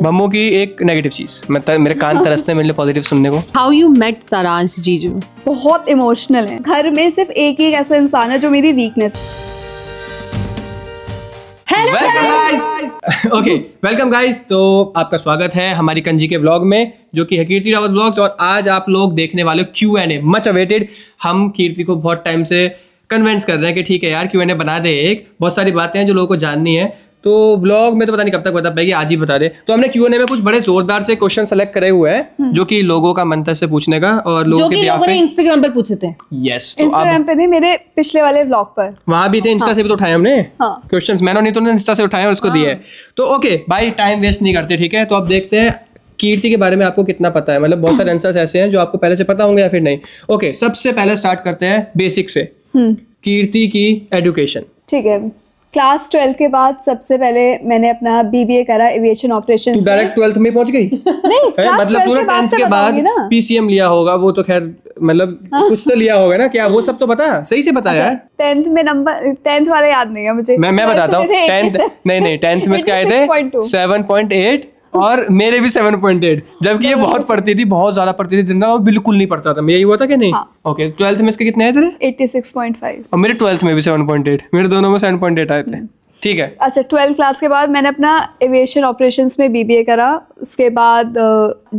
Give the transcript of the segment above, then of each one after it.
मम्मू की एक नेगेटिव चीज मैं मेरे कान तरसते मेरे लिए पॉजिटिव सुनने को हाउ यू मेट सारांश जीजू बहुत इमोशनल है घर में सिर्फ एक ही ऐसा इंसान है जो मेरी वीकनेस ओके वेलकम गाइस तो आपका स्वागत है हमारी कंजी के ब्लॉग में जो कि है कीर्ति रावत ब्लॉग्स और आज आप लोग देखने वाले Q N A much awaited हम कीर्ति को बहुत टाइम से कन्वेंस कर रहे हैं कि ठीक है यार क्यू एन ए बना दे एक बहुत सारी बातें हैं जो लोगों को जाननी है तो ब्लॉग में तो पता नहीं कब तक बता पाएगी आज ही बता दे तो हमने क्यू में कुछ बड़े जोरदार से क्वेश्चन सेलेक्ट करे हुए हैं हम्म। जो कि लोगों का मंत्र से पूछने का और लोगों के लोगों ने इंस्टाग्राम पर पूछे थे यस yes, इंस्टाग्राम तो पे भी मेरे पिछले वाले ब्लॉग पर वहां भी थे इंस्टा हाँ। से भी तो उठाए हमने क्वेश्चन हाँ। मैंने नहीं तो इंस्टा से उठाए और उसको दिए हाँ। तो ओके भाई टाइम वेस्ट नहीं करते ठीक है तो आप देखते हैं कीर्ति के बारे में आपको कितना पता है मतलब बहुत सारे आंसर्स हम्म। ऐसे हैं जो आपको पहले से पता होंगे या फिर नहीं ओके सबसे पहले स्टार्ट करते हैं बेसिक से हम्म। कीर्ति की एडुकेशन ठीक है क्लास ट्वेल्थ के बाद सबसे पहले मैंने अपना बीबीए करा एविएशन ऑपरेशन डायरेक्ट ट्वेल्थ में पहुंच गई नहीं मतलब पूरा टेंथ के बाद पीसीएम लिया होगा वो तो खैर मतलब हाँ। कुछ तो लिया होगा ना क्या वो सब तो बता सही से बताया अच्छा, टेंथ में नंबर टेंथ वाला याद नहीं है मुझे मैं मैं बताता हूँ टेंथ नहीं नहीं टेंथ में इसके आए थे सेवन पॉइंट एट और मेरे भी सेवन पॉइंट एट जबकि ये बहुत पढ़ती थी बहुत ज्यादा पढ़ती थी जिंदा में बिल्कुल नहीं पढ़ता था यही हुआ था कि नहीं ओके हाँ। ट्वेल्थ में इसके कितने आए थे एट्टी सिक्स पॉइंट फाइव और मेरे ट्वेल्थ में भी सेवन पॉइंट एट मेरे दोनों में सेवन पॉइंट एट आए थे ठीक है अच्छा ट्वेल्थ क्लास के बाद मैंने अपना एविएशन ऑपरेशन में बीबीए करा उसके बाद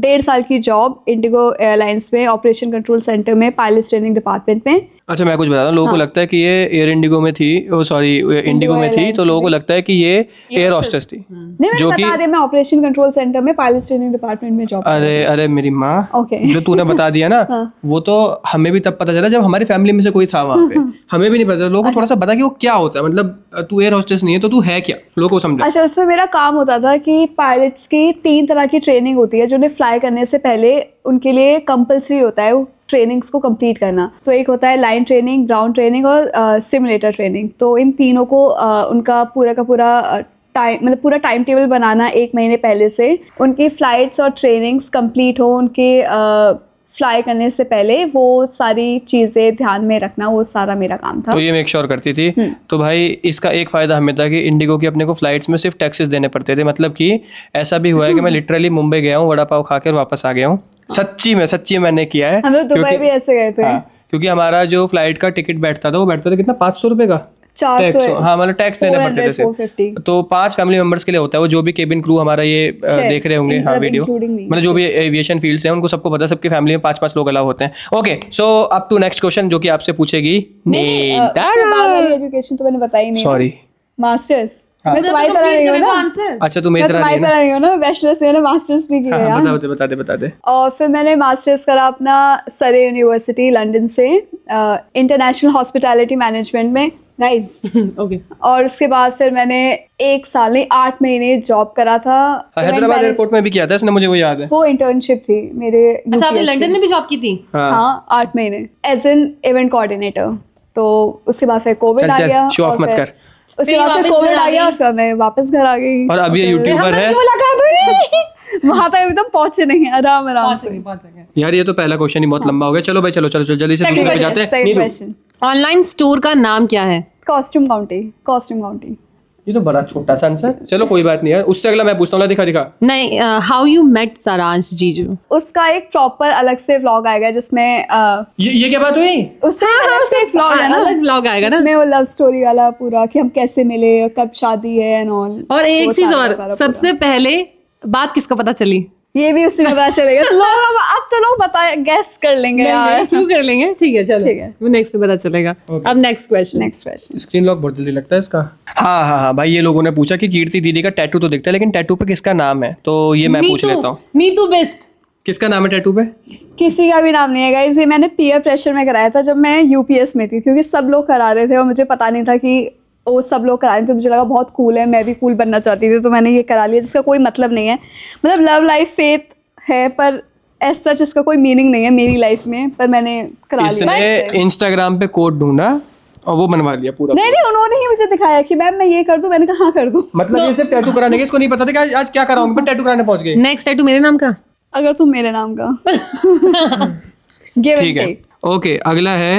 डेढ़ साल की जॉब इंडिगो एयरलाइंस में ऑपरेशन कंट्रोल सेंटर में पायलट ट्रेनिंग डिपार्टमेंट में अच्छा मैं कुछ बता दूं लोगों हाँ. को लगता है कि ये एयर इंडिगो में थी ओ सॉरी इंडिगो में थी तो लोगों को लगता है कि ये एयर हॉस्टेस थी हम्म। जो कि मैं ऑपरेशन कंट्रोल सेंटर में पायलट ट्रेनिंग डिपार्टमेंट में जॉब अरे अरे मेरी माँ जो तूने बता दिया ना हाँ। वो तो हमें भी तब पता चला जब हमारी फैमिली में से कोई था वहाँ पे हमें भी नहीं पता लोगों को थोड़ा सा पता की वो क्या होता है मतलब तू एयर हॉस्टेस नहीं है तो तू है क्या लोग को समझा अच्छा उसमें मेरा काम होता था की पायलट्स की तीन तरह की ट्रेनिंग होती है जो उन्हें फ्लाई करने से पहले उनके लिए कंपल्सरी होता है ट्रेनिंग्स को कंप्लीट करना तो एक होता है लाइन ट्रेनिंग ग्राउंड ट्रेनिंग और सिमुलेटर ट्रेनिंग तो इन तीनों को uh, उनका पूरा का पूरा टाइम मतलब पूरा टाइम टेबल बनाना एक महीने पहले से उनकी फ़्लाइट्स और ट्रेनिंग्स कंप्लीट हो उनके uh, फ्लाई करने से पहले वो सारी चीज़ें ध्यान में रखना वो सारा मेरा काम था तो ये मेक श्योर करती थी हम्म। तो भाई इसका एक फ़ायदा हमें था कि इंडिगो की अपने को फ्लाइट्स में सिर्फ टैक्सेस देने पड़ते थे मतलब कि ऐसा भी हुआ है कि मैं लिटरली हम्म। मुंबई गया हूँ वड़ा पाव खा कर वापस आ गया हूँ हाँ। सच्ची में सच्ची मैंने किया है हम लोग दुबई भी ऐसे गए थे हाँ, क्योंकि हमारा जो फ्लाइट का टिकट बैठता था वो बैठता था कितना पाँच सौ रुपये का हाँ मतलब टैक्स देने पड़ते थे तो पांच फैमिली मेंबर्स के लिए होता है वो जो भी केबिन क्रू हमारा ये देख रहे होंगे हाँ वीडियो मतलब, मतलब जो भी एविएशन हैं उनको सबको पता सबकी फैमिली में पांच पांच लोग अलाव होते हैं okay so to next question जो कि आपसे पूछेगी एजुकेशन तो मैंने बताई नहीं सॉरी हाँ। मास्टर्स मतलब अच्छा, भी हाँ, हाँ, फिर मैंने मास्टर्स करा अपना सरे यूनिवर्सिटी लंदन से इंटरनेशनल हॉस्पिटैलिटी मैनेजमेंट में गाइस ओके और उसके बाद फिर मैंने एक साल नहीं आठ महीने जॉब करा था हैदराबाद एयरपोर्ट में भी किया था इसने मुझे वो याद है वो इंटर्नशिप थी मेरे अच्छा आपने लंदन में भी जॉब की थी हाँ, हाँ आठ महीने एज एन इवेंट कोऑर्डिनेटर तो उसके बाद फिर कोविड आ गया शो ऑफ मत कर उसके बाद फिर कोविड आ गया और मैं वापस घर आ गई और अभी ये तो यूट्यूबर है वहां तक एकदम पहुंचे नहीं आराम आराम से यार ये तो पहला क्वेश्चन ही बहुत हाँ। लंबा हो गया चलो भाई चलो चलो जल्दी से दूसरे पे जाते हैं ऑनलाइन स्टोर का नाम क्या है कॉस्ट्यूम काउंटी कॉस्ट्यूम काउंटी ये तो बड़ा छोटा सा आंसर चलो कोई बात नहीं है उससे अगला मैं पूछता हूँ दिखा दिखा नहीं हाउ यू मेट सारांश जीजू उसका एक प्रॉपर अलग से व्लॉग आएगा जिसमें uh, ये ये क्या बात हुई उसका हाँ, उसका एक व्लॉग हाँ, है ना अलग व्लॉग आएगा ना मैं वो लव स्टोरी वाला पूरा कि हम कैसे मिले कब शादी है एंड ऑल और एक चीज और सबसे पहले बात किसको पता चली ये भी उससे पता चलेगा तो लोग अब अब तो लोग बता गैस कर लेंगे यार क्यों कर लेंगे ठीक है चलो ठीक है वो नेक्स्ट पता चलेगा अब next question next question screen lock बहुत जल्दी लगता है इसका हाँ हाँ हाँ भाई ये लोगों ने पूछा कि कीर्ति दीदी का टैटू तो दिखता है लेकिन टैटू पे किसका नाम है तो ये मैं पूछ लेता हूँ नीतू बेस्ट किसका नाम है टैटू पे किसी का भी नाम नहीं है गाइस ये मैंने पीयर प्रेशर में कराया था जब मैं यूपीएस में थी क्योंकि सब लोग करा रहे थे और मुझे पता नहीं था कि वो सब लोग करा रहे थे तो मुझे लगा बहुत कूल है मैं भी कूल बनना चाहती थी तो मैंने ये करा लिया जिसका कोई मतलब नहीं है मतलब लव लाइफ फेथ है पर एज सच इसका कोई मीनिंग नहीं है मेरी लाइफ में पर मैंने करा लिया इंस्टाग्राम पे कोड ढूंढा और वो बनवा लिया पूरा नहीं नहीं उन्होंने ही मुझे दिखाया कि मैम मैं ये कर दूं मैंने कहा हाँ, कर दूं मतलब ये सिर्फ टैटू कराने के इसको नहीं पता था कि आज, आज क्या कराऊंगी पर टैटू कराने पहुंच गई नेक्स्ट टैटू मेरे नाम का अगर तुम मेरे नाम का ठीक है ओके अगला है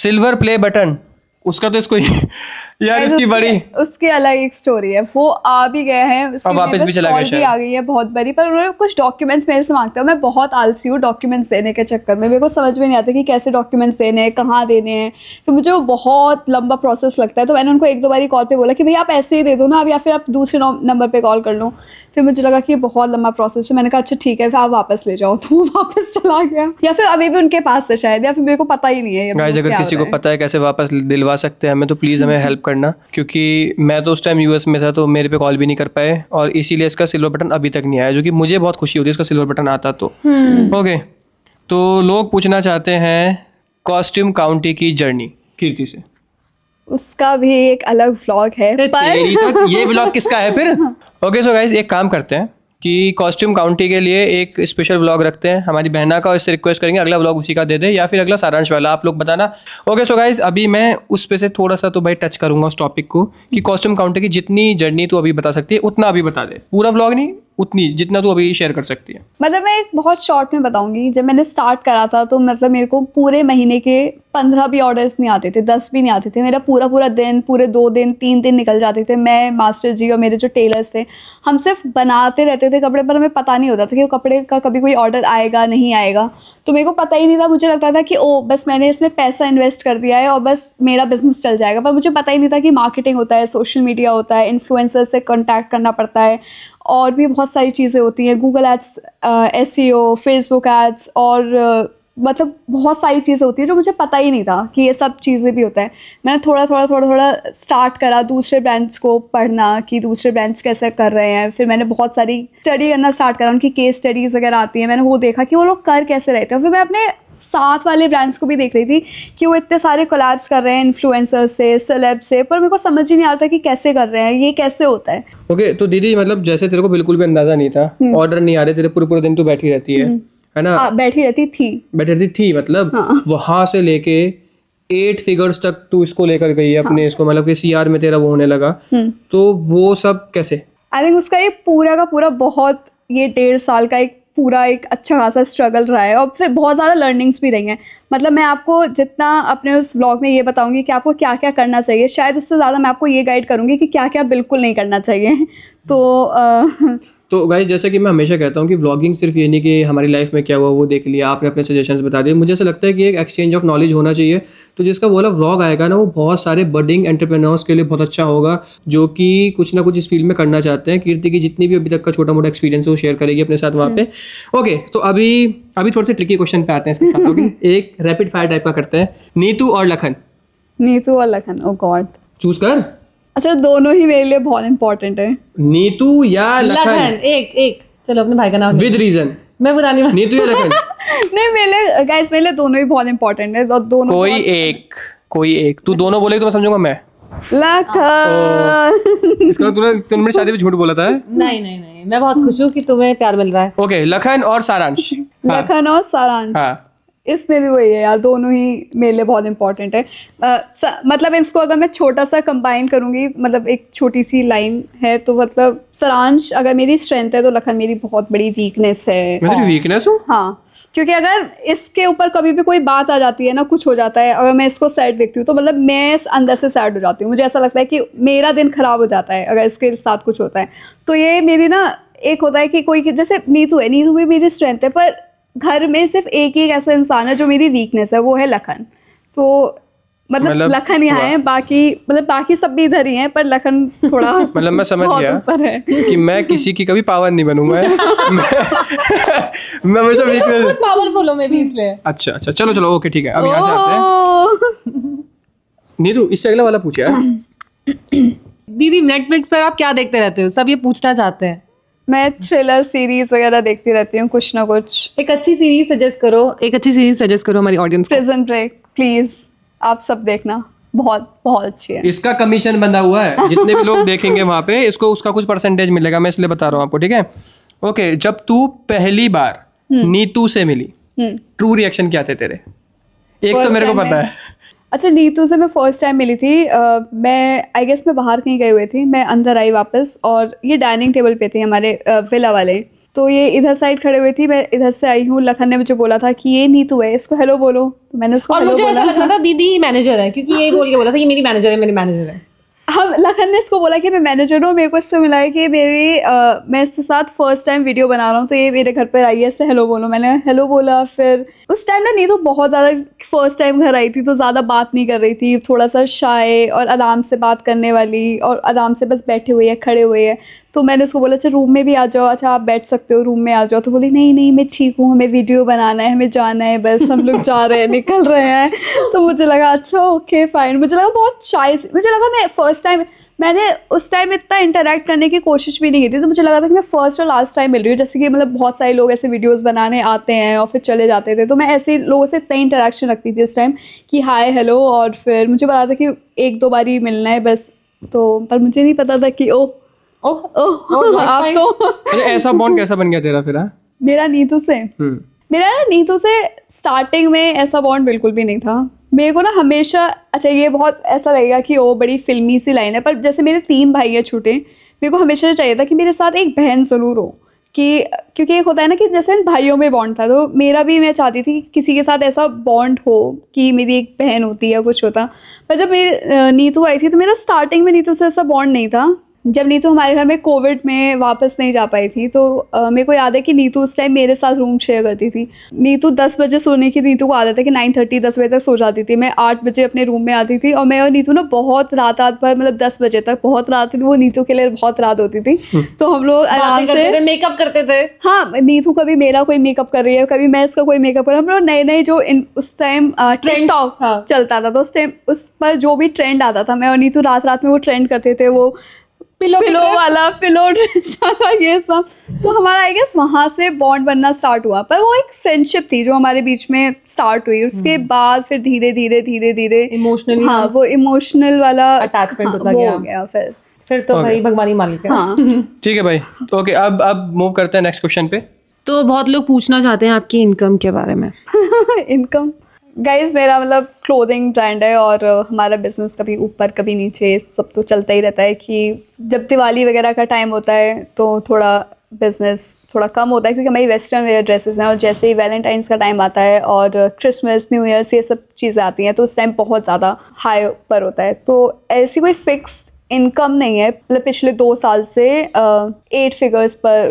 सिल्वर प्ले बटन उसका तो इसको यार इसकी बड़ी उसकी अलग एक स्टोरी है वो आ भी गए हैं अब वापस मतलब भी चला गया आ गई है बहुत बड़ी पर उन्होंने कुछ डॉक्यूमेंट्स मेरे से मांगते हैं मैं बहुत आलसी हूँ डॉक्यूमेंट्स देने के चक्कर में मेरे को समझ में नहीं आता कि कैसे डॉक्यूमेंट्स देने हैं कहाँ देने हैं तो मुझे वो बहुत लंबा प्रोसेस लगता है तो मैंने उनको एक दो बारी कॉल पर बोला कि भाई आप ऐसे ही दे दो ना अब या फिर आप दूसरे नंबर पर कॉल कर लो फिर मुझे लगा कि बहुत लंबा प्रोसेस है मैंने कहा अच्छा ठीक है फिर आप वापस ले जाओ तो वापस चला गया या फिर अभी भी उनके पास है शायद या फिर मेरे को पता ही नहीं है अगर किसी को पता है कैसे वापस दिलवा सकते हैं हमें तो प्लीज़ हमें हेल्प कर करना क्योंकि मैं तो उस टाइम यूएस में था तो मेरे पे कॉल भी नहीं कर पाए और इसीलिए इसका सिल्वर बटन अभी तक नहीं आया जो कि मुझे बहुत खुशी होती है इसका सिल्वर बटन आता तो ओके हम्म। तो लोग पूछना चाहते हैं कॉस्ट्यूम काउंटी की जर्नी कीर्ति से उसका भी एक अलग ब्लॉग है पर... तो ये ब्लॉग किसका है फिर ओके सो गाइस एक काम करते हैं कि कॉस्ट्यूम काउंटी के लिए एक स्पेशल व्लॉग रखते हैं हमारी बहना का उससे रिक्वेस्ट करेंगे अगला व्लॉग उसी का दे दे या फिर अगला सारांश वाला आप लोग बताना ओके सो गाइज अभी मैं उस पर से थोड़ा सा तो भाई टच करूंगा उस टॉपिक को कि कॉस्ट्यूम काउंटी की जितनी जर्नी तू अभी बता सकती है उतना अभी बता दे पूरा व्लॉग नहीं उतनी जितना तू अभी शेयर कर सकती है मतलब मैं एक बहुत शॉर्ट में बताऊंगी जब मैंने स्टार्ट करा था तो मतलब मेरे को पूरे महीने के पंद्रह भी ऑर्डर्स नहीं आते थे दस भी नहीं आते थे मेरा पूरा पूरा दिन पूरे दो दिन तीन दिन निकल जाते थे मैं मास्टर जी और मेरे जो टेलर्स थे हम सिर्फ बनाते रहते थे कपड़े पर हमें पता नहीं होता था कि वो कपड़े का कभी कोई ऑर्डर आएगा नहीं आएगा तो मेरे को पता ही नहीं था मुझे लगता था कि ओ बस मैंने इसमें पैसा इन्वेस्ट कर दिया है और बस मेरा बिजनेस चल जाएगा पर मुझे पता ही नहीं था कि मार्केटिंग होता है सोशल मीडिया होता है इन्फ्लुएंसर से कॉन्टैक्ट करना पड़ता है और भी बहुत सारी चीज़ें होती हैं गूगल एड्स एस फेसबुक एड्स और uh, मतलब बहुत सारी चीज़ें होती है जो मुझे पता ही नहीं था कि ये सब चीज़ें भी होता है मैंने थोड़ा थोड़ा थोड़ा थोड़ा स्टार्ट करा दूसरे ब्रांड्स को पढ़ना कि दूसरे ब्रांड्स कैसे कर रहे हैं फिर मैंने बहुत सारी स्टडी करना स्टार्ट करा उनकी केस स्टडीज़ वगैरह आती हैं मैंने वो देखा कि वो लोग कर कैसे रहे थे फिर मैं अपने साथ वाले ब्रांड्स को भी देख रही थी कि वो इतने सारे कोलैब्स कर रहे हैं इन्फ्लुएंसर से सेलेब से पर मेरे को समझ ही नहीं आता कि कैसे कर रहे हैं ये कैसे होता है ओके okay, तो दीदी मतलब जैसे तेरे को बिल्कुल भी अंदाजा नहीं था ऑर्डर हम्म। नहीं आ रहे तेरे पूरे पूरे दिन तो बैठी रहती है हम्म। है ना हाँ, बैठी रहती थी बैठी रहती थी मतलब हाँ. वहां से लेके एट फिगर्स तक तू इसको लेकर गई है अपने हाँ। इसको मतलब कि सीआर में तेरा वो होने लगा हम्म। तो वो सब कैसे आई थिंक उसका एक पूरा का पूरा बहुत ये डेढ़ साल का एक पूरा एक अच्छा खासा स्ट्रगल रहा है और फिर बहुत ज़्यादा लर्निंग्स भी रही हैं मतलब मैं आपको जितना अपने उस ब्लॉग में ये बताऊंगी कि आपको क्या क्या करना चाहिए शायद उससे ज़्यादा मैं आपको ये गाइड करूंगी कि क्या क्या बिल्कुल नहीं करना चाहिए तो आ, तो गाइज जैसे कि मैं हमेशा कहता हूँ कि व्लॉगिंग सिर्फ ये नहीं कि हमारी लाइफ में क्या हुआ वो देख लिया आपने अपने सजेशन बता दिए मुझे ऐसा लगता है कि एक एक्सचेंज ऑफ नॉलेज होना चाहिए तो जिसका बोला व्लॉग आएगा ना वो बहुत सारे बडिंग एंटरप्रेन्योर्स के लिए बहुत अच्छा होगा जो कि कुछ ना कुछ इस फील्ड में करना चाहते हैं कीर्ति की जितनी भी अभी तक का छोटा मोटा एक्सपीरियंस है वो शेयर करेगी अपने साथ वहाँ पे ओके तो अभी अभी थोड़े से ट्रिकी क्वेश्चन पे आते हैं इसके साथ अभी एक रैपिड फायर टाइप का करते हैं नीतू और लखन नीतू और लखन ओ गॉड चूज कर अच्छा दोनों ही मेरे लिए बहुत इंपॉर्टेंट है नीतू या लखन एक एक चलो अपने भाई का नाम विद रीजन मैं बुरा नहीं नीतू या लखन नहीं मेरे गाइस मेरे लिए दोनों ही बहुत इंपॉर्टेंट है और दोनों कोई एक कोई एक तू दोनों बोले तो मैं समझूंगा मैं लखन इसका मतलब तूने तुमने शादी में झूठ बोला था नहीं नहीं नहीं मैं बहुत खुश हूँ कि तुम्हें प्यार मिल रहा है ओके लखन और सारांश हाँ। लखन और सारांश हाँ इसमें भी वही है यार दोनों ही मेरे लिए बहुत इंपॉर्टेंट है आ, मतलब इसको अगर मैं छोटा सा कंबाइन करूँगी मतलब एक छोटी सी लाइन है तो मतलब सरांश अगर मेरी स्ट्रेंथ है तो लखन मेरी बहुत बड़ी वीकनेस है मेरी वीकनेस हो हाँ क्योंकि अगर इसके ऊपर कभी भी कोई बात आ जाती है ना कुछ हो जाता है अगर मैं इसको सैड देखती हूँ तो मतलब मैं अंदर से सैड हो जाती हूँ मुझे ऐसा लगता है कि मेरा दिन खराब हो जाता है अगर इसके साथ कुछ होता है तो ये मेरी ना एक होता है कि कोई जैसे नीतू है नीतू भी मेरी स्ट्रेंथ है पर घर में सिर्फ एक ही ऐसा इंसान है जो मेरी वीकनेस है वो है लखन तो मतलब, मतलब लखन यहाँ है बाकी मतलब बाकी सब भी इधर ही हैं पर लखन थोड़ा मतलब मैं समझ गया कि मैं किसी की कभी पावर नहीं बनूंगा मैं हमेशा वीकनेस पावरफुल हूं मैं भी इसलिए अच्छा अच्छा चलो चलो ओके ठीक है अब यहाँ से आते हैं नीरू इससे अगला वाला पूछा दीदी नेटफ्लिक्स पर आप क्या देखते रहते हो सब ये पूछना चाहते हैं मैं थ्रिलर सीरीज वगैरह देखती रहती हूँ कुछ ना कुछ एक अच्छी सीरीज सजेस्ट करो एक अच्छी सीरीज सजेस्ट करो हमारी ऑडियंस प्रिजन ब्रेक प्लीज आप सब देखना बहुत बहुत अच्छी है इसका कमीशन बंधा हुआ है जितने भी लोग देखेंगे वहां पे इसको उसका कुछ परसेंटेज मिलेगा मैं इसलिए बता रहा हूँ आपको ठीक है ओके जब तू पहली बार हम्म। नीतू से मिली ट्रू हम्म। रिएक्शन क्या थे तेरे एक तो मेरे को पता है अच्छा नीतू से मैं फ़र्स्ट टाइम मिली थी आ, मैं आई गेस मैं बाहर कहीं गई हुई थी मैं अंदर आई वापस और ये डाइनिंग टेबल पे थे हमारे विला वाले तो ये इधर साइड खड़े हुए थी मैं इधर से आई हूँ लखन ने मुझे बोला था कि ये नीतू है इसको हेलो बोलो तो मैंने उसको और मुझे बोला। ऐसा था दीदी मैनेजर है क्योंकि ये बोल के बोला था ये मेरी मैनेजर है मेरी मैनेजर है हम हाँ, लखन ने इसको बोला कि मैं मैनेजर हूँ मेरे को इससे मिला है कि मेरी आ, मैं इसके साथ फर्स्ट टाइम वीडियो बना रहा हूँ तो ये मेरे घर पर आई है इससे हेलो बोलो मैंने हेलो बोला फिर उस टाइम ना नहीं तो बहुत ज़्यादा फर्स्ट टाइम घर आई थी तो ज़्यादा बात नहीं कर रही थी थोड़ा सा शाये और आराम से बात करने वाली और आराम से बस बैठे हुए है खड़े हुए है तो मैंने उसको बोला अच्छा रूम में भी आ जाओ अच्छा आप बैठ सकते हो रूम में आ जाओ तो बोली नहीं नहीं मैं ठीक हूँ हमें वीडियो बनाना है हमें जाना है बस हम लोग जा रहे हैं निकल रहे हैं तो मुझे लगा अच्छा ओके फाइन मुझे लगा बहुत शाय मुझे लगा मैं फर्स्ट टाइम मैंने उस टाइम इतना इंटरेक्ट करने की कोशिश भी नहीं की थी तो मुझे लगा था कि मैं फर्स्ट और लास्ट टाइम मिल रही हूँ जैसे कि मतलब बहुत सारे लोग ऐसे वीडियोस बनाने आते हैं और फिर चले जाते थे तो मैं ऐसे लोगों से इतना इंटरेक्शन रखती थी उस टाइम कि हाय हेलो और फिर मुझे पता था कि एक दो बार ही मिलना है बस तो पर मुझे नहीं पता था कि ओह तो- अच्छा, ऐसा बॉन्ड कैसा बन गया तेरा फिर हाँ? मेरा नीतू से हम्म। मेरा ना नीतू से स्टार्टिंग में ऐसा बॉन्ड बिल्कुल भी नहीं था मेरे को ना हमेशा अच्छा ये बहुत ऐसा लगेगा कि वो बड़ी फिल्मी सी लाइन है पर जैसे मेरे तीन भाई है छोटे मेरे को हमेशा चाहिए था कि मेरे साथ एक बहन ज़रूर हो कि क्योंकि एक होता है ना कि जैसे भाइयों में बॉन्ड था तो मेरा भी मैं चाहती थी कि किसी के साथ ऐसा बॉन्ड हो कि मेरी एक बहन होती या कुछ होता पर जब मेरी नीतू आई थी तो मेरा स्टार्टिंग में नीतू से ऐसा बॉन्ड नहीं था जब नीतू हमारे घर में कोविड में वापस नहीं जा पाई थी तो मेरे को याद है कि नीतू उस टाइम मेरे साथ रूम शेयर करती थी नीतू दस बजे सोने की नीतू को आदत है कि नाइन थर्टी दस बजे तक सो जाती थी मैं आठ बजे अपने रूम में आती थी और मैं और नीतू ना बहुत रात रात भर मतलब दस बजे तक बहुत रात वो नीतू के लिए बहुत रात होती थी हम्म। तो हम लोग आराम से मेकअप करते थे हाँ नीतू कभी मेरा कोई मेकअप कर रही है कभी मैं इसका कोई मेकअप कर हम लोग नए नए जो उस टाइम ट्रेंड टॉक चलता था तो उस टाइम उस पर जो भी ट्रेंड आता था मैं और नीतू रात रात में वो ट्रेंड करते थे वो पिलो पिलो वाला पिलो ड्रेस वाला ये सब तो हमारा आई गेस वहाँ से बॉन्ड बनना स्टार्ट हुआ पर वो एक फ्रेंडशिप थी जो हमारे बीच में स्टार्ट हुई उसके हम्म। बाद फिर धीरे धीरे धीरे धीरे इमोशनल हाँ, हाँ वो इमोशनल वाला अटैचमेंट होता गया, फिर फिर तो okay. भाई भगवानी मालिक है हाँ। ठीक है भाई ओके अब अब मूव करते हैं नेक्स्ट क्वेश्चन पे तो बहुत लोग पूछना चाहते हैं आपकी इनकम के बारे में इनकम गाइज मेरा मतलब क्लोथिंग ब्रांड है और uh, हमारा बिजनेस कभी ऊपर कभी नीचे सब तो चलता ही रहता है कि जब दिवाली वगैरह का टाइम होता है तो थोड़ा बिजनेस थोड़ा कम होता है क्योंकि हमारी वेस्टर्न वेयर ड्रेसेस हैं और जैसे ही वैलेंटाइंस का टाइम आता है और क्रिसमस न्यू ईयर्स ये सब चीज़ें आती हैं तो उस टाइम बहुत ज़्यादा हाई पर होता है तो ऐसी कोई फिक्स इनकम नहीं है मतलब पिछले दो साल से एट uh, फिगर्स पर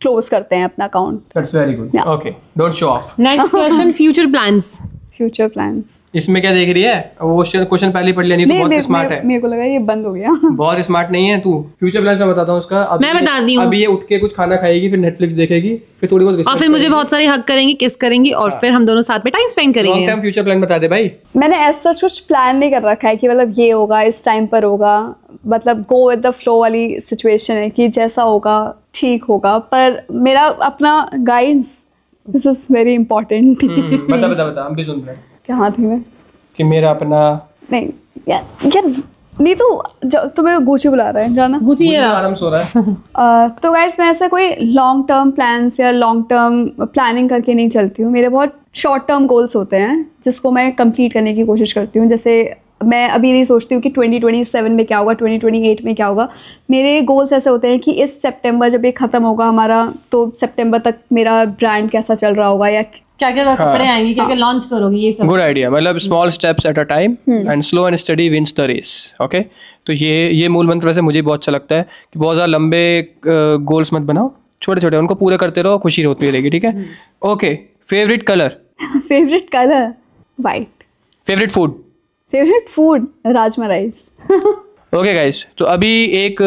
क्लोज करते हैं अपना account that's very good okay don't show off next question future plans future plan इसमें क्या देख रही है वो क्वेश्चन पहले पढ़ लिया नहीं, तो बहुत स्मार्ट है मेरे को लगा ये बंद हो गया बहुत स्मार्ट नहीं है तू फ्यूचर प्लान में बताता हूँ उसका अब मैं बता दी अभी ये उठ के कुछ खाना खाएगी फिर नेटफ्लिक्स देखेगी फिर थोड़ी बहुत और फिर मुझे बहुत सारी हक करेंगी किस करेंगी और हाँ। फिर हम दोनों साथ में टाइम स्पेंड करेंगे टाइम फ्यूचर प्लान बता दे भाई मैंने ऐसा कुछ प्लान नहीं कर रखा है की मतलब ये होगा इस टाइम पर होगा मतलब गो विद द फ्लो वाली सिचुएशन है कि जैसा होगा ठीक होगा पर मेरा अपना guides this is very important बता बता बता हम भी सुन रहे हैं क्या हाथ में कि मेरा अपना नहीं यार नहीं तो तुम्हें गुची बुला रहा है जाना गुची है आराम सो रहा है तो गाइस मैं ऐसा कोई लॉन्ग टर्म प्लान्स या लॉन्ग टर्म प्लानिंग करके नहीं चलती हूँ मेरे बहुत शॉर्ट टर्म गोल्स होते हैं जिसको मैं कंप्लीट करने की कोशिश करती हूँ जैसे मैं अभी नहीं सोचती हूँ कि 2027 में क्या होगा 2028 में क्या होगा मेरे गोल्स ऐसे होते हैं कि इस सितंबर जब ये ख़त्म होगा हमारा तो सितंबर तक मेरा ब्रांड कैसा चल रहा होगा या क्या क्या हाँ, कपड़े आएंगे क्या क्या लॉन्च करोगे ये सब गुड आइडिया मतलब small steps at a time and slow and study the race okay तो ये ये मूल मंत्र वैसे मुझे बहुत अच्छा लगता है कि बहुत ज़्यादा लंबे गोल्स मत बनाओ छोटे छोटे उनको पूरे करते रहो खुशी होती रहेगी ठीक है okay favourite colour favourite colour white favourite food favourite food rajma rice okay guys तो अभी एक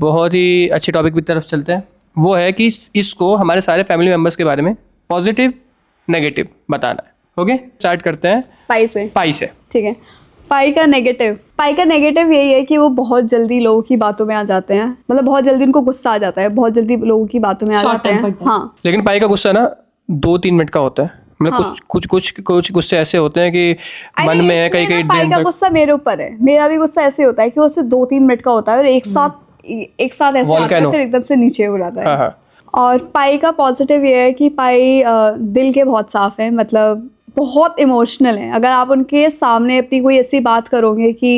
बहुत ही अच्छे टॉपिक की तरफ चलते हैं वो है कि इसको हमारे सारे फैमिली मेंबर्स के बारे में पॉजिटिव नेगेटिव बताना है ओके स्टार्ट करते हैं पाई से पाई से ठीक है पाई का नेगेटिव पाई का नेगेटिव यही है कि वो बहुत जल्दी लोगों की बातों में आ जाते हैं मतलब बहुत जल्दी उनको गुस्सा आ जाता है बहुत जल्दी लोगों की बातों में आ जाते हैं हाँ लेकिन पाई का गुस्सा ना दो तीन मिनट का होता है मतलब हाँ. कुछ कुछ कुछ कुछ गुस्से ऐसे होते हैं कि मन में है कई कई भाई का गुस्सा मेरे ऊपर है मेरा भी गुस्सा ऐसे होता है कि वो सिर्फ दो तीन मिनट का होता है और एक हम्म। साथ एक साथ ऐसे एकदम से नीचे हो जाता है हाँ, हाँ। और पाई का पॉजिटिव ये है कि पाई दिल के बहुत साफ है मतलब बहुत इमोशनल है अगर आप उनके सामने अपनी कोई ऐसी बात करोगे कि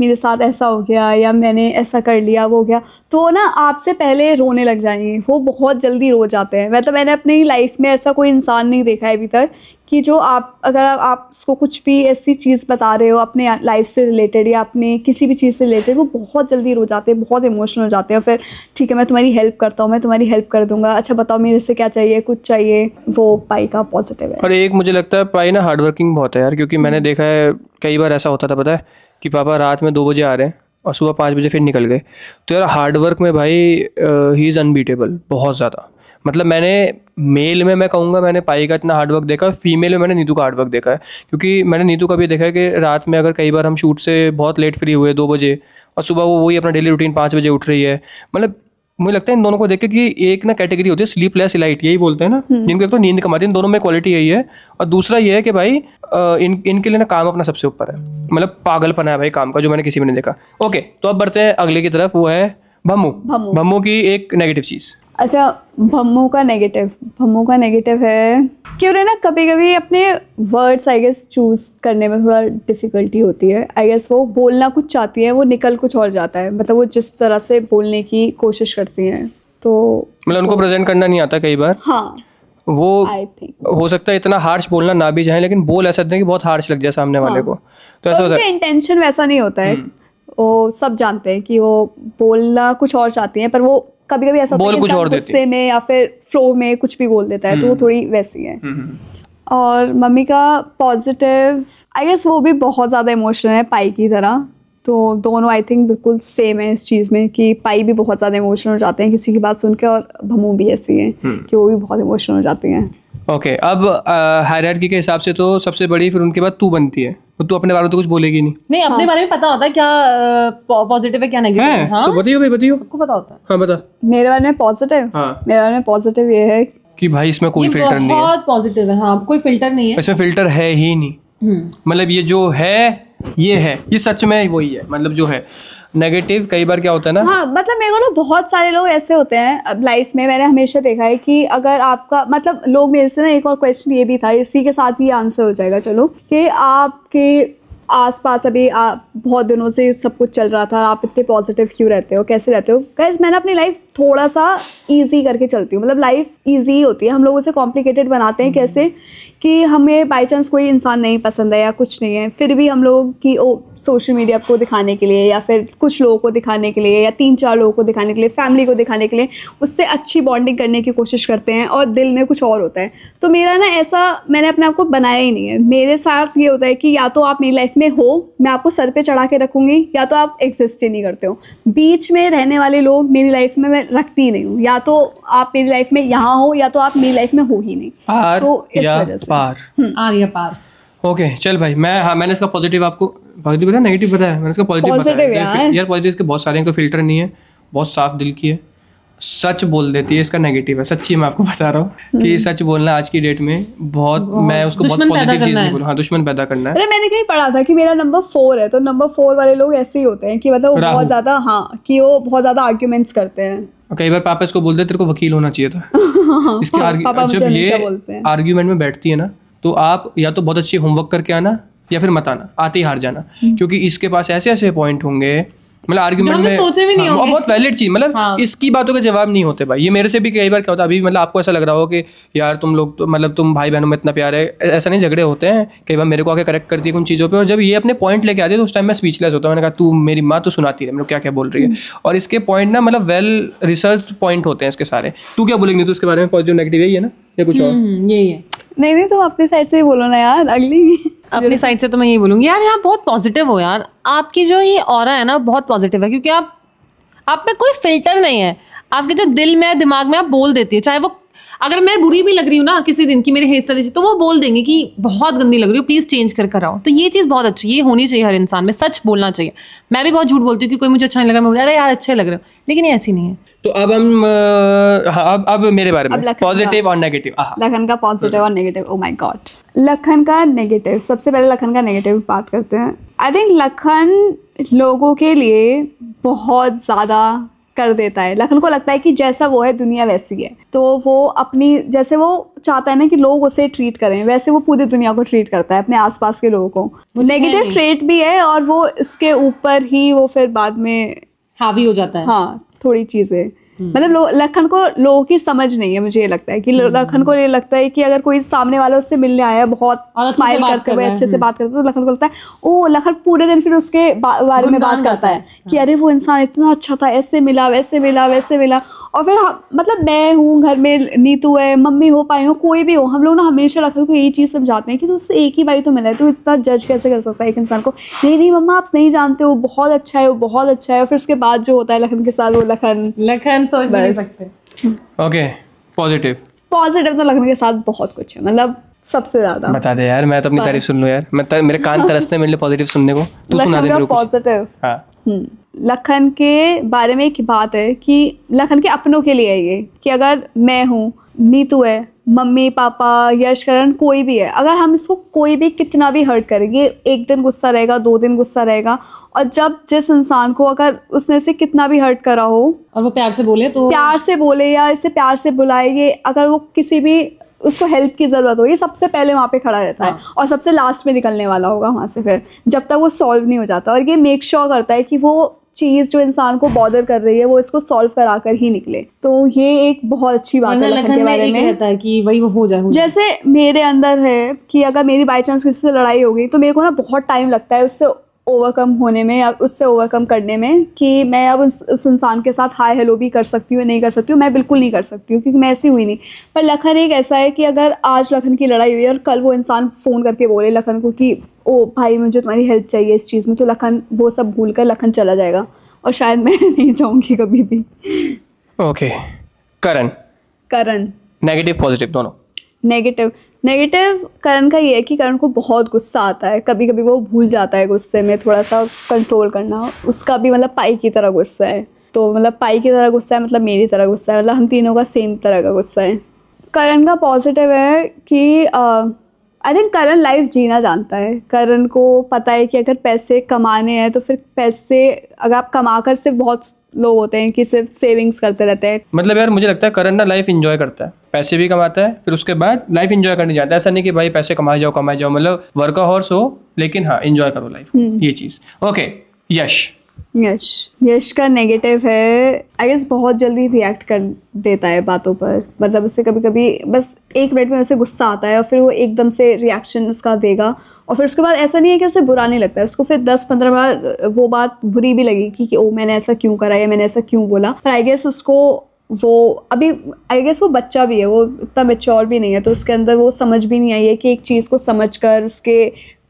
मेरे साथ ऐसा हो गया या मैंने ऐसा कर लिया वो हो गया तो वो ना आपसे पहले रोने लग जाएंगे वो बहुत जल्दी रो जाते हैं मतलब मैंने अपनी लाइफ में ऐसा कोई इंसान नहीं देखा है अभी तक कि जो आप अगर आप उसको कुछ भी ऐसी चीज़ बता रहे हो अपने लाइफ से रिलेटेड या अपने किसी भी चीज़ से रिलेटेड वो बहुत जल्दी रो जाते हैं बहुत इमोशनल हो जाते हैं फिर ठीक है मैं तुम्हारी हेल्प करता हूँ मैं तुम्हारी हेल्प कर दूंगा अच्छा बताओ मेरे से क्या चाहिए कुछ चाहिए वो पाई का पॉजिटिव है और एक मुझे लगता है पाई ना हार्डवर्किंग बहुत है यार क्योंकि मैंने हम्म। देखा है कई बार ऐसा होता था पता है कि पापा रात में दो बजे आ रहे हैं और सुबह पाँच बजे फिर निकल गए तो यार हार्ड वर्क में भाई ही इज़ अनबीटेबल बहुत ज़्यादा मतलब मैंने मेल में मैं कहूँगा मैंने पाई का इतना हार्डवर्क देखा है फीमेल में मैंने नीतू का हार्डवर्क देखा है क्योंकि मैंने नीतू का भी देखा है कि रात में अगर कई बार हम शूट से बहुत लेट फ्री हुए दो बजे और सुबह वो वही अपना डेली रूटीन पाँच बजे उठ रही है मतलब मुझे लगता है इन दोनों को देख के कि एक ना कैटेगरी होती है स्लीपलेस इलाइट यही बोलते हैं ना हम्म। जिनको एक तो नींद कमाती है इन दोनों में क्वालिटी यही है और दूसरा ये है कि भाई इन इनके लिए ना काम अपना सबसे ऊपर है मतलब पागलपना है भाई काम का जो मैंने किसी में नहीं देखा ओके तो अब बढ़ते हैं अगले की तरफ वो है भमू भमू की एक नेगेटिव चीज़ अच्छा भम्मू का नेगेटिव भम्मू का नेगेटिव है कि उन्हें ना कभी कभी अपने वर्ड्स आई गेस चूज़ करने में थोड़ा डिफ़िकल्टी होती है आई गेस वो बोलना कुछ चाहती है वो निकल कुछ और जाता है मतलब वो जिस तरह से बोलने की कोशिश करती हैं तो मतलब उनको प्रेजेंट करना नहीं आता कई बार हाँ वो हो सकता है इतना हार्श बोलना ना भी चाहे लेकिन बोल ऐसा दें कि बहुत हार्श लग जाए सामने वाले हाँ। को तो, तो ऐसा होता है इंटेंशन वैसा नहीं होता है हम्म। वो सब जानते हैं कि वो बोलना कुछ और चाहती हैं पर वो कभी कभी ऐसा बोल कुछ और देते में या फिर फ्लो में कुछ भी बोल देता है तो वो हम्म। थोड़ी वैसी है हम्म, हम्म। और मम्मी का पॉजिटिव आई गेस वो भी बहुत ज़्यादा इमोशनल है पाई की तरह तो दोनों आई थिंक बिल्कुल सेम है इस चीज़ में कि पाई भी बहुत ज़्यादा इमोशनल हो जाते हैं किसी की बात सुन के और भमू भी ऐसी हैं कि वो भी बहुत इमोशनल हो जाती हैं ओके okay, अब हायरार्की के हिसाब से तो सबसे बड़ी फिर उनके बाद तू बनती है तो तू अपने बारे में तो कुछ बोलेगी नहीं नहीं अपने हाँ। बारे में पता होता है क्या पॉजिटिव है क्या नेगेटिव तो हाँ? तो बताइयो भाई बताइयो सबको पता होता है हाँ बता मेरे बारे में पॉजिटिव हाँ मेरे बारे में पॉजिटिव ये है कि भाई इसमें कोई फिल्टर नहीं है बहुत पॉजिटिव है हाँ कोई फिल्टर नहीं है इसमें फिल्टर है ही नहीं हम्म। मतलब ये जो है ये है ये सच में वही है मतलब जो है नेगेटिव कई बार क्या होता है ना हाँ मतलब मेरे को ना बहुत सारे लोग ऐसे होते हैं अब लाइफ में मैंने हमेशा देखा है कि अगर आपका मतलब लोग मेरे से ना एक और क्वेश्चन ये भी था इसी के साथ ही आंसर हो जाएगा चलो कि आपके आसपास अभी आप बहुत दिनों से सब कुछ चल रहा था आप इतने पॉजिटिव क्यों रहते हो कैसे रहते हो गैस मैंने अपनी लाइफ थोड़ा सा इजी करके चलती हूँ मतलब लाइफ इजी होती है हम लोग उसे कॉम्प्लिकेटेड बनाते हैं हम्म। कैसे कि हमें बाई चांस कोई इंसान नहीं पसंद है या कुछ नहीं है फिर भी हम लोग कि ओ सोशल मीडिया को दिखाने के लिए या फिर कुछ लोगों को दिखाने के लिए या तीन चार लोगों को दिखाने के लिए फैमिली को दिखाने के लिए उससे अच्छी बॉन्डिंग करने की कोशिश करते हैं और दिल में कुछ और होता है तो मेरा ना ऐसा मैंने अपने आप को बनाया ही नहीं है मेरे साथ ये होता है कि या तो आप मेरी लाइफ में हो मैं आपको सर पर चढ़ा के रखूँगी या तो आप एग्जिस्ट ही नहीं करते हो बीच में रहने वाले लोग मेरी लाइफ में रखती नहीं हूँ या तो आप मेरी लाइफ में यहाँ हो या तो आप मेरी लाइफ में हो ही नहीं पार तो इस या पार हम्म। आर या पार ओके okay, चल भाई मैं हाँ मैंने इसका पॉजिटिव आपको पॉजिटिव बताया नेगेटिव बताया मैंने इसका पॉजिटिव बताया यार पॉजिटिव इसके बहुत सारे हैं तो फिल्टर नहीं है बहुत साफ दिल की है सच बोल देती है इसका नेगेटिव है सच्ची मैं आपको बता रहा हूँ हम्म। कि सच बोलना आज की डेट में बहुत मैं उसको बहुत पॉजिटिव चीज नहीं बोलूँ हाँ दुश्मन पैदा करना है अरे मैंने कहीं पढ़ा था कि मेरा नंबर फोर है तो नंबर फोर वाले लोग ऐसे ही होते हैं कि मतलब वो बहुत ज्यादा हाँ कि वो बहुत ज्यादा आर्ग्यूमेंट्स करते हैं और कई बार पापा इसको बोलते तेरे को वकील होना चाहिए था इसके जब ये आर्ग्यूमेंट में बैठती है ना तो आप या तो बहुत अच्छी होमवर्क करके आना या फिर मत आना आते ही हार जाना हम्म। क्योंकि इसके पास ऐसे ऐसे पॉइंट होंगे मतलब आर्ग्यूमेंट में सोचे भी नहीं हाँ, बहुत वैलिड चीज मतलब हाँ। इसकी बातों के जवाब नहीं होते भाई ये मेरे से भी कई बार क्या होता है अभी मतलब आपको ऐसा लग रहा हो कि यार तुम लोग तो मतलब तुम भाई बहनों में इतना प्यार है ऐसा नहीं झगड़े होते हैं कई बार मेरे को आके करेक्ट करती है उन चीज़ों पर और जब ये अपने पॉइंट लेके आते हैं तो उस टाइम मैं स्पीचलेस होता हूँ मैंने कहा तू मेरी माँ तो सुनाती है मेरे क्या क्या बोल रही है हम्म। और इसके पॉइंट ना मतलब वेल रिसर्च पॉइंट होते हैं इसके सारे तू क्या बोलेंगे तो उसके बारे में पॉजिटिव नेगेटिव यही है ना या कुछ और हम्म, हम्म, यही है नहीं नहीं तुम तो अपनी साइड से ही बोलो ना यार अगली अपनी साइड से तो मैं यही बोलूंगी यार यहाँ बहुत पॉजिटिव हो यार आपकी जो ये और है ना बहुत पॉजिटिव है क्योंकि आप आप में कोई फिल्टर नहीं है आपके जो दिल में दिमाग में आप बोल देती है चाहे वो अगर मैं बुरी भी लग रही हूँ ना किसी दिन की मेरे हेयर स्टाइल तो वो बोल देंगे कि बहुत गंदी लग रही हो प्लीज़ चेंज कर कराओ तो ये चीज़ बहुत अच्छी ये होनी चाहिए हर इंसान में सच बोलना चाहिए मैं भी बहुत झूठ बोलती हूँ कि कोई मुझे अच्छा नहीं लग रहा मैं अरे यार अच्छे लग रहे हो लेकिन ऐसी नहीं है तो अब हम हाँ, अब अब मेरे बारे में पॉजिटिव और नेगेटिव लखन का पॉजिटिव और negative oh my god Lakhan का oh नेगेटिव सबसे पहले लखन का नेगेटिव बात करते हैं आई थिंक लखन लोगों के लिए बहुत ज़्यादा कर देता है लखन को लगता है कि जैसा वो है दुनिया वैसी है तो वो अपनी जैसे वो चाहता है ना कि लोग उसे ट्रीट करें वैसे वो पूरी दुनिया को ट्रीट करता है अपने आसपास के लोगों को नेगेटिव ट्रेट भी है और वो इसके ऊपर ही वो फिर बाद में हावी हो जाता है हाँ थोड़ी चीज़ें मतलब लखन को लोगों की समझ नहीं है मुझे ये लगता है कि हम्म। लखन को ये लगता है कि अगर कोई सामने वाला उससे मिलने आया बहुत स्माइल हम्म। करते हुए अच्छे से बात करते तो लखन को लगता है ओ लखन पूरे दिन फिर उसके बारे में बात करता है कि हाँ। अरे वो इंसान इतना अच्छा था ऐसे मिला वैसे मिला वैसे मिला और फिर हम मतलब मैं हूँ घर में नीतू है मम्मी हो पाई हूँ कोई भी हो हम लोग ना हमेशा लखनऊ को यही चीज़ समझाते हैं कि तो उससे एक ही भाई तो मिला है तो इतना जज कैसे कर सकता है एक इंसान को नहीं नहीं मम्मा आप नहीं जानते हो बहुत अच्छा है वो बहुत अच्छा है और फिर उसके बाद जो होता है लखन के साथ वो लखन लखन सोच नहीं सकते ओके पॉजिटिव पॉजिटिव तो लखन के साथ बहुत कुछ है मतलब सबसे ज्यादा बता दे यार मैं तो अपनी तारीफ सुन लू यार मैं मेरे कान तरसते मेरे लिए पॉजिटिव सुनने को तू सुना दे मेरे को पॉजिटिव हां हम्म लखन के बारे में एक बात है कि लखन के अपनों के लिए है ये कि अगर मैं हूँ नीतू है मम्मी पापा यशकरण कोई भी है अगर हम इसको कोई भी कितना भी हर्ट करेंगे एक दिन गुस्सा रहेगा दो दिन गुस्सा रहेगा और जब जिस इंसान को अगर उसने से कितना भी हर्ट करा हो और वो प्यार से बोले तो प्यार से बोले या इसे प्यार से बुलाए ये अगर वो किसी भी उसको हेल्प की ज़रूरत हो ये सबसे पहले वहाँ पे खड़ा रहता हाँ। है और सबसे लास्ट में निकलने वाला होगा वहाँ से फिर जब तक वो सॉल्व नहीं हो जाता और ये मेक श्योर sure करता है कि वो चीज़ जो इंसान को बॉदर कर रही है वो इसको सॉल्व करा कर ही निकले तो ये एक बहुत अच्छी बात है लखन के बारे में है कि वही वो हो जाए जैसे मेरे अंदर है कि अगर मेरी बाई चांस किसी से लड़ाई हो गई तो मेरे को ना बहुत टाइम लगता है उससे ओवरकम होने में या उससे ओवरकम करने में कि मैं अब उस उस इंसान के साथ हाय हेलो भी कर सकती हूँ नहीं कर सकती हूँ मैं बिल्कुल नहीं कर सकती हूँ क्योंकि मैं ऐसी हुई नहीं पर लखन एक ऐसा है कि अगर आज लखन की लड़ाई हुई और कल वो इंसान फ़ोन करके बोले लखन को कि ओ भाई मुझे तुम्हारी हेल्प चाहिए इस चीज़ में तो लखन वो सब भूल कर लखन चला जाएगा और शायद मैं नहीं जाऊँगी कभी भी okay Karan Karan negative positive दोनों नेगेटिव नेगेटिव करण का ये है कि करण को बहुत गुस्सा आता है कभी कभी वो भूल जाता है गुस्से में थोड़ा सा कंट्रोल करना उसका भी मतलब पाई की तरह गुस्सा है तो मतलब पाई की तरह गुस्सा है मतलब मेरी तरह गुस्सा है मतलब हम तीनों का सेम तरह का गुस्सा है करण का पॉजिटिव है कि आ, आई थिंक करण लाइफ जीना जानता है करण को पता है कि अगर पैसे कमाने हैं तो फिर पैसे अगर आप कमा कर सिर्फ बहुत लोग होते हैं कि सिर्फ सेविंग्स करते रहते हैं मतलब यार मुझे लगता है करण ना लाइफ इंजॉय करता है पैसे भी कमाता है फिर उसके बाद लाइफ इन्जॉय करने जाता है ऐसा नहीं कि भाई पैसे कमाए जाओ कमाए जाओ मतलब वर्क हॉर्स हो लेकिन हाँ इन्जॉय करो लाइफ हम्म। ये चीज़ ओके यश यश यश का नेगेटिव है आई गेस बहुत जल्दी रिएक्ट कर देता है बातों पर मतलब उससे कभी कभी बस एक मिनट में उसे गुस्सा आता है और फिर वो एकदम से रिएक्शन उसका देगा और फिर उसके बाद ऐसा नहीं है कि उसे बुरा नहीं लगता है उसको फिर दस पंद्रह बार वो बात बुरी भी लगी कि ओ मैंने ऐसा क्यों करा या मैंने ऐसा क्यों बोला पर आई गेस उसको वो अभी आई गेस वो बच्चा भी है वो इतना मेच्योर भी नहीं है तो उसके अंदर वो समझ भी नहीं आई है कि एक चीज़ को समझ कर उसके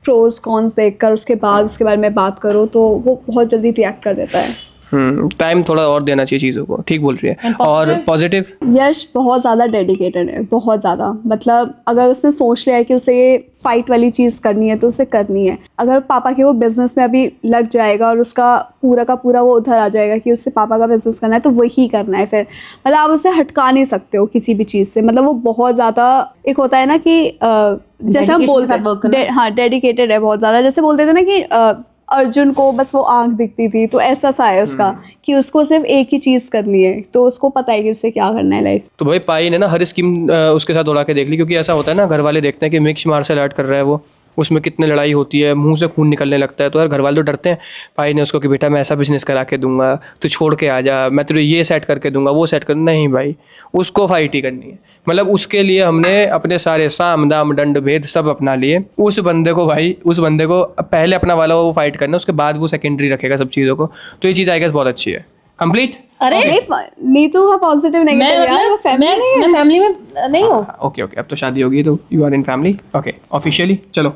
प्रोज कॉन्स देख कर उसके बाद उसके बारे में बात करो तो वो बहुत जल्दी रिएक्ट कर देता है टाइम हम्म, थोड़ा और देना चाहिए चीज़ों को ठीक बोल रही है positive? और पॉजिटिव यश बहुत ज़्यादा डेडिकेटेड है बहुत ज़्यादा मतलब अगर उसने सोच लिया है कि उसे ये फाइट वाली चीज़ करनी है तो उसे करनी है अगर पापा के वो बिज़नेस में अभी लग जाएगा और उसका पूरा का पूरा वो उधर आ जाएगा कि उससे पापा का बिज़नेस करना है तो वही करना है फिर मतलब आप उसे हटका नहीं सकते हो किसी भी चीज़ से मतलब वो बहुत ज़्यादा एक होता है ना कि जैसे हम बोलते हैं हाँ डेडिकेटेड है बहुत ज़्यादा जैसे बोलते थे ना कि अर्जुन को बस वो आंख दिखती थी तो ऐसा सा है उसका हम्म। कि उसको सिर्फ एक ही चीज़ करनी है तो उसको पता है कि उसे क्या करना है लाइफ तो भाई पाई ने ना हर स्कीम उसके साथ उड़ा के देख ली क्योंकि ऐसा होता है ना घर वाले देखते हैं कि मिक्स मार्शल आर्ट कर रहा है वो उसमें कितने लड़ाई होती है मुंह से खून निकलने लगता है तो यार घर वाले तो डरते हैं भाई ने उसको कि बेटा मैं ऐसा बिजनेस करा के दूंगा तू छोड़ के आ जा मैं तुझे ये सेट करके दूंगा वो सेट कर नहीं भाई उसको फाइट ही करनी है मतलब उसके लिए हमने अपने सारे साम दाम दंड भेद सब अपना लिए उस बंदे को भाई उस बंदे को पहले अपना वाला वो फाइट करना उसके बाद वो सेकेंडरी रखेगा सब चीज़ों को तो ये चीज़ आई बहुत अच्छी है कंप्लीट अरे नीतू का पॉजिटिव नेगेटिव यार वो फैमिली नहीं है मैं फैमिली में नहीं हूं ओके ओके अब तो शादी होगी तो you are in family okay officially चलो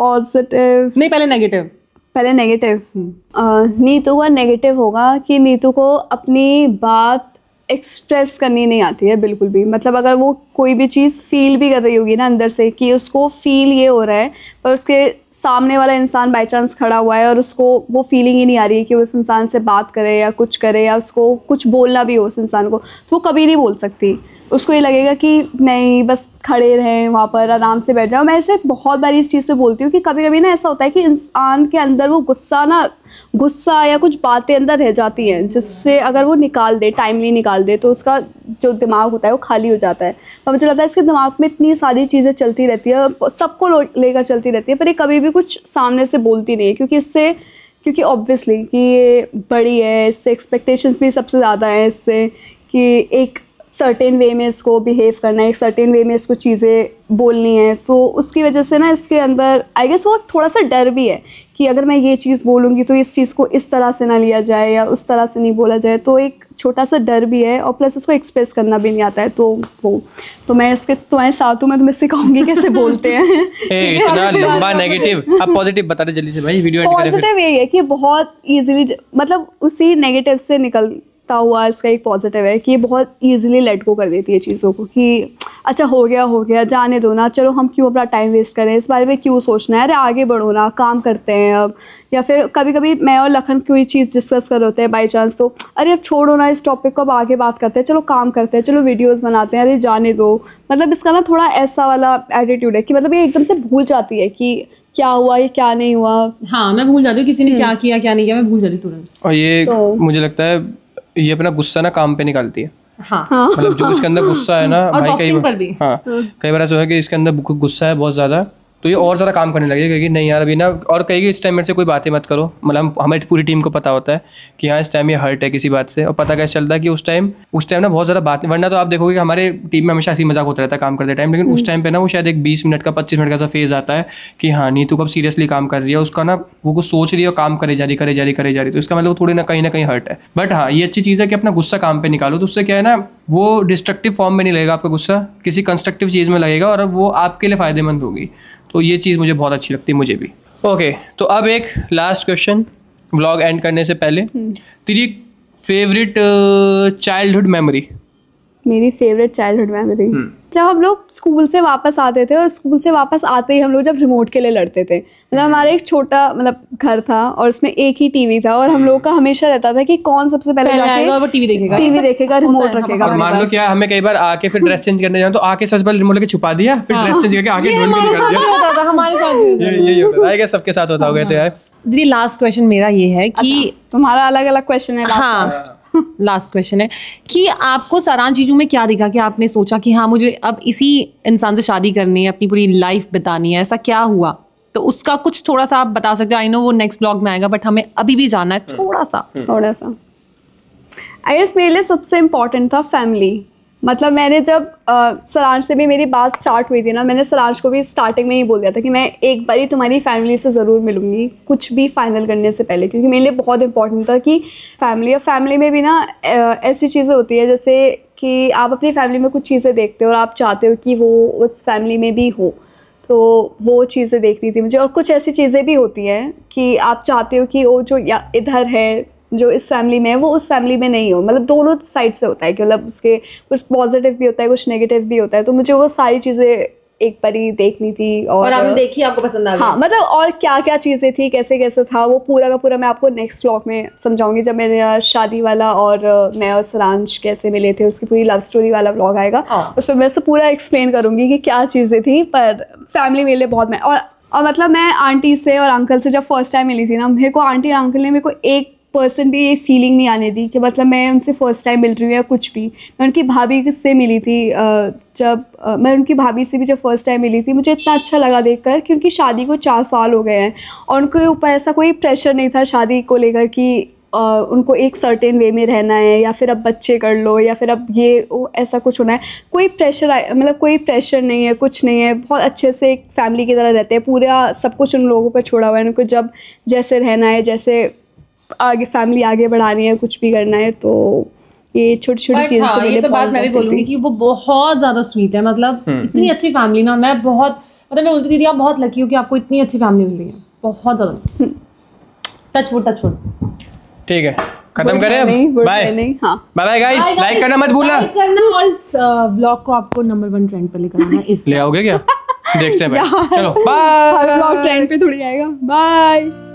पॉजिटिव हम्म। नहीं पहले नेगेटिव पहले नेगेटिव हम्म। नीतू का नेगेटिव होगा कि नीतू को अपनी बात एक्सप्रेस करनी नहीं आती है बिल्कुल भी मतलब अगर वो कोई भी चीज़ फील भी कर रही होगी ना अंदर से कि उसको फील ये हो रहा है पर उसके सामने वाला इंसान बाई चांस खड़ा हुआ है और उसको वो फीलिंग ही नहीं आ रही है कि वो उस इंसान से बात करे या कुछ करे या उसको कुछ बोलना भी हो उस इंसान को तो वो कभी नहीं बोल सकती उसको ये लगेगा कि नहीं बस खड़े रहें वहाँ पर आराम से बैठ जाओ मैं इसे बहुत बार इस चीज़ पे बोलती हूँ कि कभी कभी ना ऐसा होता है कि इंसान के अंदर वो गुस्सा ना गुस्सा या कुछ बातें अंदर रह जाती हैं जिससे अगर वो निकाल दे टाइमली निकाल दे तो उसका जो दिमाग होता है वो खाली हो जाता है पर मुझे लगता है इसके दिमाग में इतनी सारी चीज़ें चलती रहती है सबको लेकर चलती रहती है पर ये कभी भी कुछ सामने से बोलती नहीं है क्योंकि इससे क्योंकि ऑब्वियसली कि ये बड़ी है इससे एक्सपेक्टेशंस भी सबसे ज़्यादा हैं इससे कि एक सर्टेन वे में इसको बिहेव करना है एक सर्टेन वे में इसको चीज़ें बोलनी है तो उसकी वजह से ना इसके अंदर आई गेस वो थोड़ा सा डर भी है कि अगर मैं ये चीज़ बोलूँगी तो इस चीज़ को इस तरह से ना लिया जाए या उस तरह से नहीं बोला जाए तो एक छोटा सा डर भी है और प्लस इसको एक्सप्रेस करना भी नहीं आता है तो वो तो मैं इसके तुम्हारे साथ हूँ तो मैं तुम्हें सिखाऊंगी कैसे बोलते हैं इतना लंबा नेगेटिव अब पॉजिटिव बता दे जल्दी से भाई वीडियो पॉजिटिव यही है कि बहुत इजीली मतलब उसी नेगेटिव से निकल दिखता हुआ इसका एक पॉजिटिव है कि ये बहुत ईजिली लेट गो कर देती है चीज़ों को कि अच्छा हो गया हो गया जाने दो ना चलो हम क्यों अपना टाइम वेस्ट करें इस बारे में क्यों सोचना है अरे आगे बढ़ो ना काम करते हैं अब या फिर कभी कभी मैं और लखन कोई चीज़ डिस्कस कर रहे होते हैं बाई चांस तो अरे अब छोड़ो ना इस टॉपिक को अब आगे बात करते हैं चलो काम करते हैं चलो वीडियोज़ बनाते हैं अरे जाने दो मतलब इसका ना थोड़ा ऐसा वाला एटीट्यूड है कि मतलब ये एकदम से भूल जाती है कि क्या हुआ ये क्या नहीं हुआ हाँ मैं भूल जाती हूँ किसी ने हम्म। क्या किया क्या नहीं किया मैं भूल जाती तुरंत और ये तो, मुझे लगता है ये अपना गुस्सा ना काम पे निकालती है हाँ।, हाँ। मतलब जो इसके अंदर गुस्सा है ना भाई कई बार हाँ, हाँ कई बार ऐसा है कि इसके अंदर गुस्सा है बहुत ज्यादा तो ये और ज़्यादा काम करने लगे क्योंकि नहीं यार अभी ना और कहेगी इस टाइम मेरे से कोई बातें मत करो मतलब हमारी पूरी टीम को पता होता है कि हाँ इस टाइम ये हर्ट है किसी बात से और पता कैसे चलता है कि उस टाइम उस टाइम ना बहुत ज़्यादा बात वरना तो आप देखोगे कि हमारे टीम में हमेशा हंसी मजाक होता रहता है काम करते टाइम लेकिन उस टाइम हम्म। पर ना वो शायद एक बीस मिनट का पच्चीस मिनट का सा फेज आता है कि हाँ नहीं तू कब सीरियसली काम कर रही है उसका ना वो कुछ सोच रही है और काम करे जा रही करे जा रही करे जा रही तो इसका मतलब थोड़ी ना कहीं ना कहीं हर्ट है बट हाँ ये अच्छी चीज़ है कि अपना गुस्सा काम पर निकालो तो उससे क्या है ना वो डिस्ट्रक्टिव फॉर्म में नहीं लगेगा आपका गुस्सा किसी कंस्ट्रक्टिव चीज़ में लगेगा और वो आपके लिए फ़ायदेमंद होगी तो ये चीज़ मुझे बहुत अच्छी लगती है मुझे भी ओके okay, तो अब एक लास्ट क्वेश्चन ब्लॉग एंड करने से पहले हम्म। तेरी फेवरेट चाइल्डहुड मेमोरी मेरी फेवरेट चाइल्डहुड मेमोरी जब हम लोग स्कूल से वापस आते थे और स्कूल से वापस आते ही हम लोग जब रिमोट के लिए लड़ते थे मतलब हम्म। हमारा एक छोटा मतलब घर था और उसमें एक ही टीवी था और हम हम्म। लोग का हमेशा रहता था कि कौन सबसे पहले जाके टीवी देखेगा टीवी देखेगा रिमोट हाँ, हाँ, रखेगा हाँ। मान लो क्या हमें कई बार आके फिर ड्रेस चेंज करने जाओ तो आके सबसे पहले रिमोट लेके छुपा दिया फिर ड्रेस चेंज करके आगे हमारे साथ सबके साथ होता हो गया तो दीदी लास्ट क्वेश्चन मेरा ये है कि अच्छा, तुम्हारा अलग अलग क्वेश्चन है लास्ट लास्ट क्वेश्चन है कि आपको सारांश जीजू में क्या दिखा कि आपने सोचा कि हाँ मुझे अब इसी इंसान से शादी करनी है अपनी पूरी लाइफ बितानी है ऐसा क्या हुआ तो उसका कुछ थोड़ा सा आप बता सकते हो आई नो वो नेक्स्ट ब्लॉग में आएगा बट हमें अभी भी जाना है थोड़ा सा थोड़ा सा आई एस मेरे लिए सबसे इम्पोर्टेंट था फैमिली मतलब मैंने जब सरांश से भी मेरी बात स्टार्ट हुई थी ना मैंने सरांश को भी स्टार्टिंग में ही बोल दिया था कि मैं एक बार ही तुम्हारी फैमिली से ज़रूर मिलूंगी कुछ भी फाइनल करने से पहले क्योंकि मेरे लिए बहुत इंपॉर्टेंट था कि फैमिली और फैमिली में भी ना ऐसी चीज़ें होती है जैसे कि आप अपनी फैमिली में कुछ चीज़ें देखते हो और आप चाहते हो कि वो उस फैमिली में भी हो तो वो चीज़ें देखनी थी मुझे और कुछ ऐसी चीज़ें भी होती हैं कि आप चाहते हो कि वो जो इधर है जो इस फैमिली में है वो उस फैमिली में नहीं हो मतलब दोनों साइड से होता है कि मतलब उसके कुछ पॉजिटिव भी होता है कुछ नेगेटिव भी होता है तो मुझे वो सारी चीज़ें एक ही देखनी थी और, और आपने देखी आपको पसंद आ हाँ मतलब और क्या क्या चीज़ें थी कैसे कैसे था वो पूरा का पूरा मैं आपको नेक्स्ट व्लॉग में समझाऊंगी जब मेरे शादी वाला और मैं और सरांश कैसे मिले थे उसकी पूरी लव स्टोरी वाला व्लॉग आएगा उसमें हाँ। मैं पूरा एक्सप्लेन करूंगी कि क्या चीज़ें थी पर फैमिली मेरे लिए बहुत मैं और और मतलब मैं आंटी से और अंकल से जब फर्स्ट टाइम मिली थी ना मेरे को आंटी और अंकल ने मेरे को एक पर्सन भी ये फीलिंग नहीं आने दी कि मतलब मैं उनसे फ़र्स्ट टाइम मिल रही हूँ या कुछ भी मैं उनकी भाभी से मिली थी जब मैं उनकी भाभी से भी जब फर्स्ट टाइम मिली थी मुझे इतना अच्छा लगा देखकर कि उनकी शादी को चार साल हो गए हैं और उनके ऊपर ऐसा कोई प्रेशर नहीं था शादी को लेकर कि Uh, उनको एक सर्टेन वे में रहना है या फिर अब बच्चे कर लो या फिर अब ये ओ, ऐसा कुछ होना है कोई प्रेशर मतलब कोई प्रेशर नहीं है कुछ नहीं है बहुत अच्छे से एक फैमिली की तरह रहते हैं पूरा सब कुछ उन लोगों पर छोड़ा हुआ है उनको जब जैसे रहना है जैसे आगे फैमिली आगे बढ़ानी है कुछ भी करना है तो ये छोटी छोटी चीज हाँ, तो ये तो बात मैं भी बोलूंगी कि वो बहुत ज्यादा स्वीट है मतलब हम्म। इतनी अच्छी फैमिली ना मैं बहुत मतलब मैं बोलती दीदी आप बहुत लकी हो कि आपको इतनी अच्छी फैमिली मिल रही है बहुत ज्यादा टच वुड टच वुड ठीक है खत्म करें bye bye bye guys like करना मत भूलना लाइक करना और व्लॉग को आपको नंबर वन ट्रेंड पर लेकर आना इस ले आओगे क्या देखते हैं भाई चलो बाय व्लॉग ट्रेंड पे थोड़ी आएगा बाय